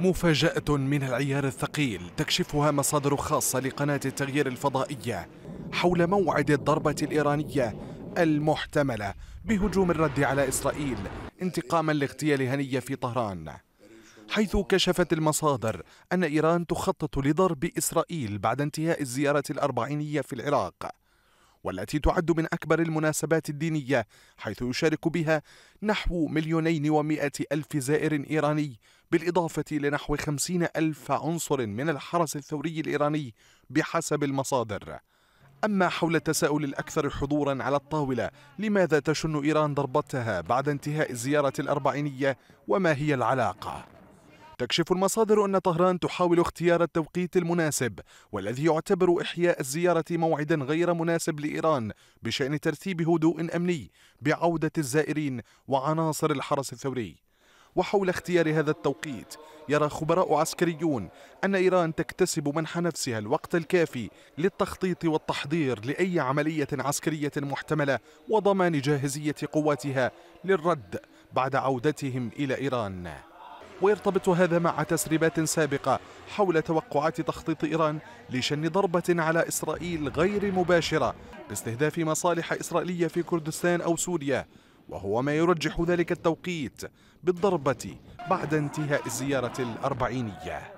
مفاجأة من العيار الثقيل تكشفها مصادر خاصة لقناة التغيير الفضائية حول موعد الضربة الإيرانية المحتملة بهجوم الرد على إسرائيل انتقاما لاغتيال هنية في طهران حيث كشفت المصادر أن إيران تخطط لضرب إسرائيل بعد انتهاء الزيارة الأربعينية في العراق والتي تعد من أكبر المناسبات الدينية حيث يشارك بها نحو مليونين ومائة ألف زائر إيراني بالإضافة لنحو خمسين ألف عنصر من الحرس الثوري الإيراني بحسب المصادر أما حول التساؤل الأكثر حضورا على الطاولة لماذا تشن إيران ضربتها بعد انتهاء الزيارة الأربعينية وما هي العلاقة؟ تكشف المصادر أن طهران تحاول اختيار التوقيت المناسب والذي يعتبر إحياء الزيارة موعدا غير مناسب لإيران بشأن ترتيب هدوء أمني بعودة الزائرين وعناصر الحرس الثوري وحول اختيار هذا التوقيت يرى خبراء عسكريون أن إيران تكتسب منح نفسها الوقت الكافي للتخطيط والتحضير لأي عملية عسكرية محتملة وضمان جاهزية قواتها للرد بعد عودتهم إلى إيران ويرتبط هذا مع تسريبات سابقة حول توقعات تخطيط إيران لشن ضربة على إسرائيل غير مباشرة باستهداف مصالح إسرائيلية في كردستان أو سوريا وهو ما يرجح ذلك التوقيت بالضربة بعد انتهاء الزيارة الأربعينية